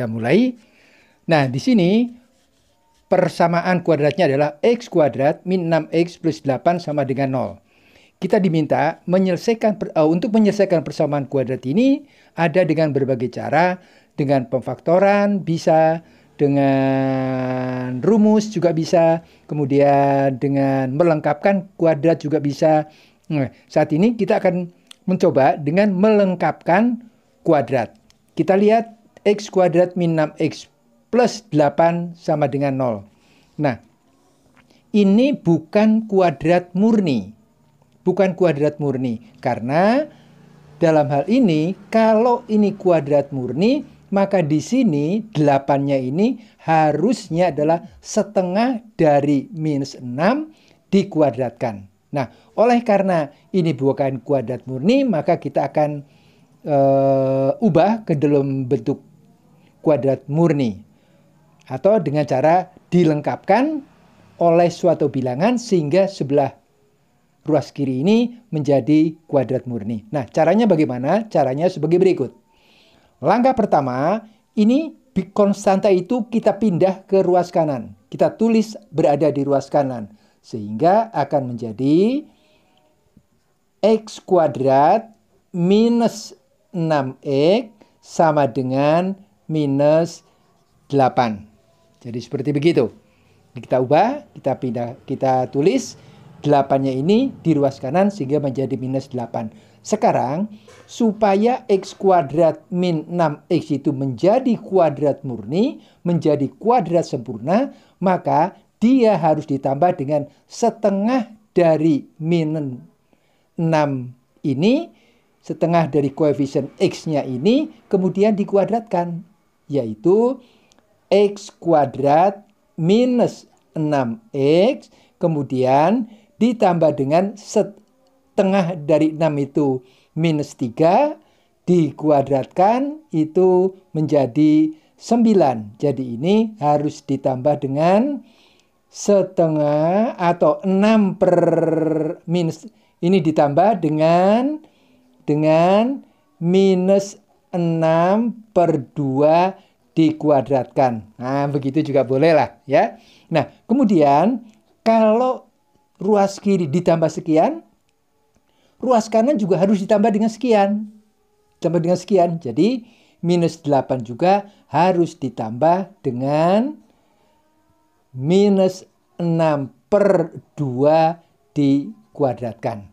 Kita mulai. Nah, di sini persamaan kuadratnya adalah x kuadrat min 6x plus 8 sama dengan 0 kita diminta menyelesaikan uh, untuk menyelesaikan persamaan kuadrat ini ada dengan berbagai cara dengan pemfaktoran bisa dengan rumus juga bisa kemudian dengan melengkapkan kuadrat juga bisa nah, saat ini kita akan mencoba dengan melengkapkan kuadrat kita lihat X kuadrat min 6X plus 8 sama dengan 0. Nah, ini bukan kuadrat murni. Bukan kuadrat murni. Karena dalam hal ini, kalau ini kuadrat murni, maka di sini 8-nya ini harusnya adalah setengah dari minus 6 dikuadratkan. Nah, oleh karena ini bukan kuadrat murni, maka kita akan uh, ubah ke dalam bentuk kuadrat murni. Atau dengan cara dilengkapkan oleh suatu bilangan sehingga sebelah ruas kiri ini menjadi kuadrat murni. Nah, caranya bagaimana? Caranya sebagai berikut. Langkah pertama, ini konstanta itu kita pindah ke ruas kanan. Kita tulis berada di ruas kanan. Sehingga akan menjadi X kuadrat minus 6X sama dengan minus 8. Jadi seperti begitu. Kita ubah, kita pindah, kita tulis 8-nya ini di ruas kanan sehingga menjadi minus 8. Sekarang, supaya x kuadrat min 6x itu menjadi kuadrat murni, menjadi kuadrat sempurna, maka dia harus ditambah dengan setengah dari min 6 ini, setengah dari koefisien x-nya ini, kemudian dikuadratkan yaitu x kuadrat minus 6x kemudian ditambah dengan setengah dari 6 itu minus 3 dikuadratkan itu menjadi 9. Jadi ini harus ditambah dengan setengah atau 6 per minus ini ditambah dengan dengan minus 6 per 2 dikuadratkan. Nah, begitu juga boleh lah ya. Nah, kemudian kalau ruas kiri ditambah sekian, ruas kanan juga harus ditambah dengan sekian. Ditambah dengan sekian. Jadi, minus 8 juga harus ditambah dengan minus 6 per 2 dikuadratkan.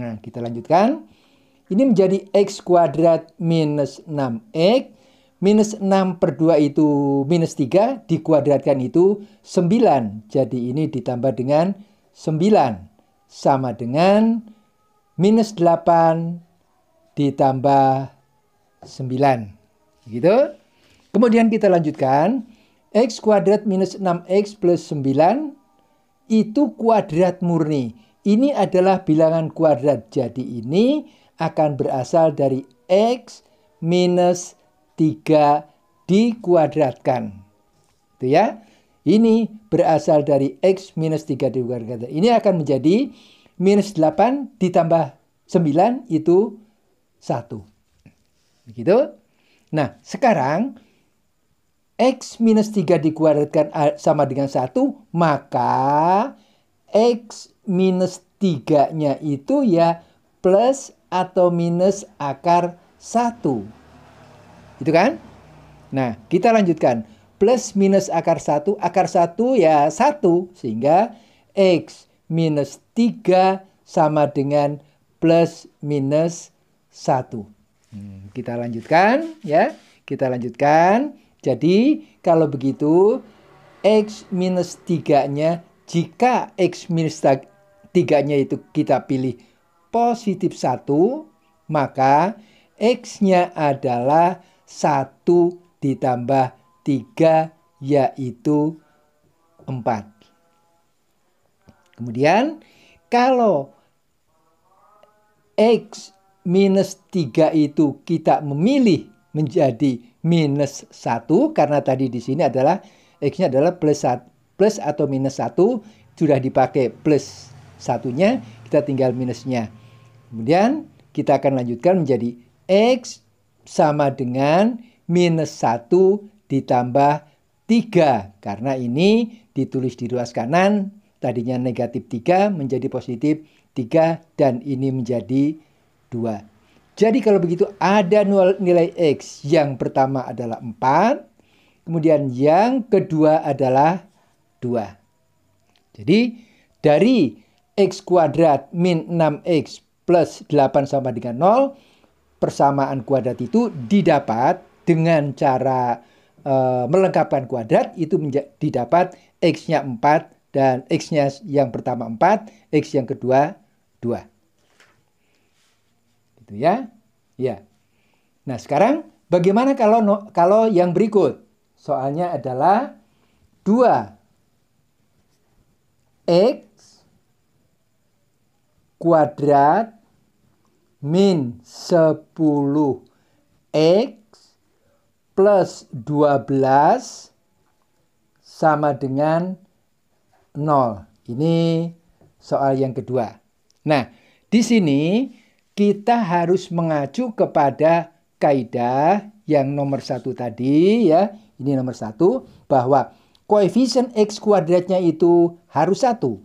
Nah, kita lanjutkan. Ini menjadi X kuadrat minus 6X. Minus 6 per 2 itu minus 3. Dikuadratkan itu 9. Jadi ini ditambah dengan 9. Sama dengan minus 8 ditambah 9. Gitu. Kemudian kita lanjutkan. X kuadrat minus 6X plus 9 itu kuadrat murni. Ini adalah bilangan kuadrat. Jadi ini akan berasal dari X minus 3 dikuadratkan. Itu ya. Ini berasal dari X minus 3 dikuadratkan. Ini akan menjadi minus 8 ditambah 9 itu 1. Begitu. Nah, sekarang X minus 3 dikuadratkan eh, sama dengan 1, maka X minus 3-nya itu ya plus atau minus akar 1. Itu kan? Nah, kita lanjutkan. Plus minus akar 1, akar 1 ya 1. Sehingga X minus 3 sama dengan plus minus 1. Hmm, kita lanjutkan ya. Kita lanjutkan. Jadi kalau begitu X minus 3-nya jika X minus 3-nya itu kita pilih positif 1, maka X-nya adalah 1 ditambah 3 yaitu 4. Kemudian kalau X minus 3 itu kita memilih menjadi minus 1 karena tadi di sini adalah X-nya adalah plus, plus atau minus 1 sudah dipakai plus satunya, kita tinggal minusnya. Kemudian kita akan lanjutkan menjadi X sama dengan minus 1 ditambah 3. Karena ini ditulis di ruas kanan, tadinya negatif 3 menjadi positif 3 dan ini menjadi 2. Jadi kalau begitu ada nilai X. Yang pertama adalah 4. Kemudian yang kedua adalah 2. Jadi dari x kuadrat min 6x plus 8 sama dengan 0 persamaan kuadrat itu didapat dengan cara uh, melengkapkan kuadrat itu didapat x-nya 4 dan x-nya yang pertama 4, x yang kedua 2. Gitu ya. Ya. Nah, sekarang bagaimana kalau no, kalau yang berikut? Soalnya adalah 2 x kuadrat min 10 X plus 12 sama dengan 0. Ini soal yang kedua. Nah, di sini kita harus mengacu kepada kaidah yang nomor satu tadi ya. Ini nomor satu bahwa koefisien x kuadratnya itu harus satu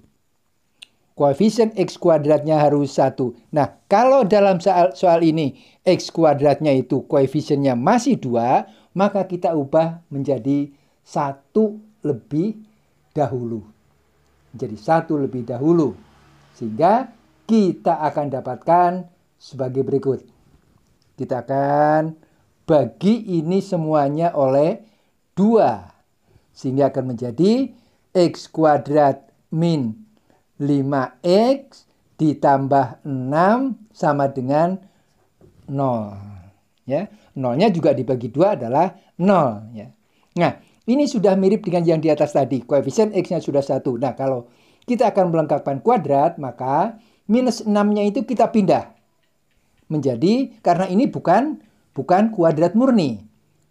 koefisien x kuadratnya harus satu. Nah, kalau dalam soal, soal ini x kuadratnya itu koefisiennya masih dua, maka kita ubah menjadi satu lebih dahulu. Jadi satu lebih dahulu. Sehingga kita akan dapatkan sebagai berikut. Kita akan bagi ini semuanya oleh dua Sehingga akan menjadi x kuadrat min 5X ditambah 6 sama dengan 0. Ya, nolnya juga dibagi dua adalah 0. Ya. Nah, ini sudah mirip dengan yang di atas tadi. Koefisien X-nya sudah satu. Nah, kalau kita akan melengkapkan kuadrat, maka minus 6-nya itu kita pindah. Menjadi, karena ini bukan bukan kuadrat murni.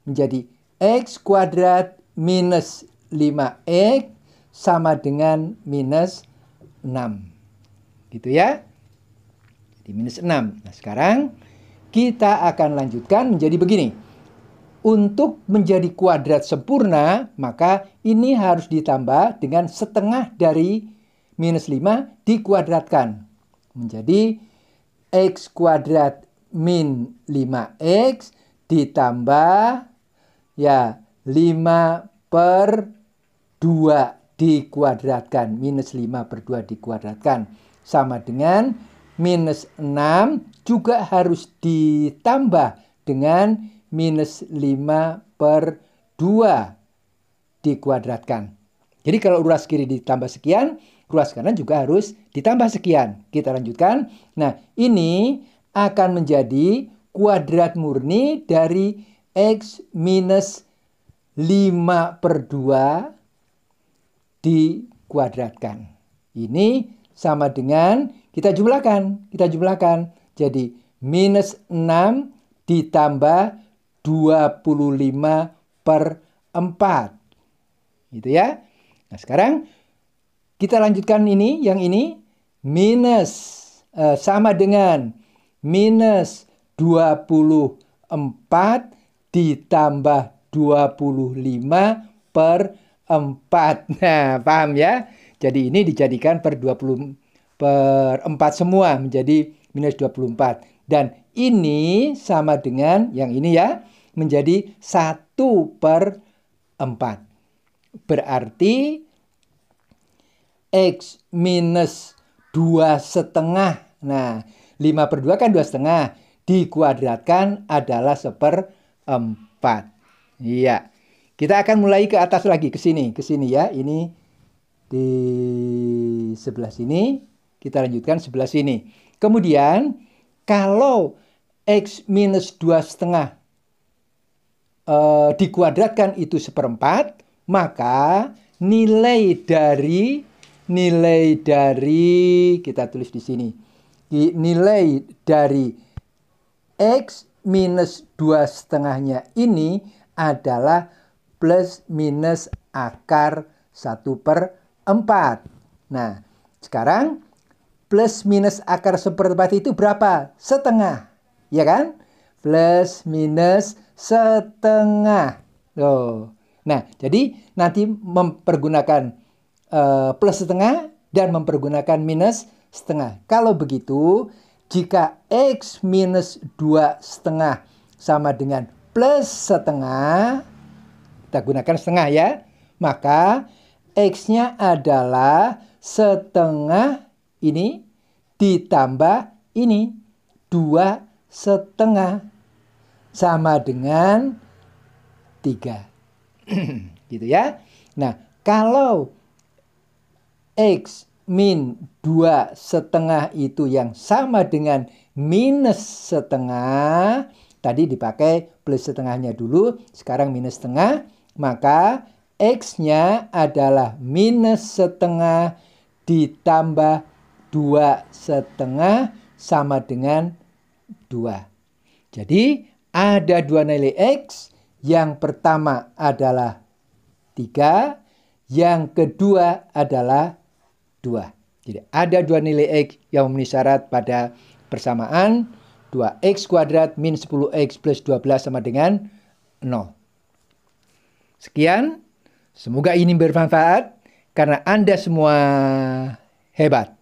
Menjadi X kuadrat minus 5X sama dengan minus 6. Gitu ya. Jadi minus 6. Nah sekarang kita akan lanjutkan menjadi begini. Untuk menjadi kuadrat sempurna, maka ini harus ditambah dengan setengah dari minus 5 dikuadratkan. Menjadi x kuadrat min 5x ditambah ya 5 per 2 dikuadratkan. Minus 5 per 2 dikuadratkan. Sama dengan minus 6 juga harus ditambah dengan minus 5 per 2 dikuadratkan. Jadi kalau ruas kiri ditambah sekian, ruas kanan juga harus ditambah sekian. Kita lanjutkan. Nah, ini akan menjadi kuadrat murni dari X minus 5 per 2 dikuadratkan. Ini sama dengan kita jumlahkan. Kita jumlahkan. Jadi minus 6 ditambah 25 per 4. Gitu ya. Nah sekarang kita lanjutkan ini, yang ini minus eh, sama dengan minus 24 ditambah 25 per 4. Nah, paham ya? Jadi ini dijadikan per 20 per 4 semua menjadi minus 24. Dan ini sama dengan yang ini ya, menjadi 1 per 4. Berarti X minus 2 setengah. Nah, 5 per 2 kan 2 setengah. Dikuadratkan adalah seper 4. Iya. Yeah. Kita akan mulai ke atas lagi, ke sini, ke sini ya. Ini di sebelah sini, kita lanjutkan sebelah sini. Kemudian, kalau X minus dua setengah eh, dikuadratkan itu seperempat, maka nilai dari nilai dari kita tulis di sini nilai dari x minus dua setengahnya ini adalah plus minus akar 1 per 4. Nah, sekarang plus minus akar 1 per 4 itu berapa? Setengah, ya kan? Plus minus setengah. Loh. Nah, jadi nanti mempergunakan uh, plus setengah dan mempergunakan minus setengah. Kalau begitu, jika X minus 2 setengah sama dengan plus setengah, kita gunakan setengah ya. Maka X-nya adalah setengah ini ditambah ini. Dua setengah. Sama dengan tiga. gitu ya. Nah, kalau X min dua setengah itu yang sama dengan minus setengah. Tadi dipakai plus setengahnya dulu, sekarang minus setengah. Maka X-nya adalah minus setengah ditambah dua setengah sama dengan dua. Jadi ada dua nilai X. Yang pertama adalah tiga, Yang kedua adalah dua. Jadi ada dua nilai X yang memenuhi syarat pada persamaan. 2x kuadrat min 10x plus 12 sama dengan 0. Sekian, semoga ini bermanfaat karena Anda semua hebat.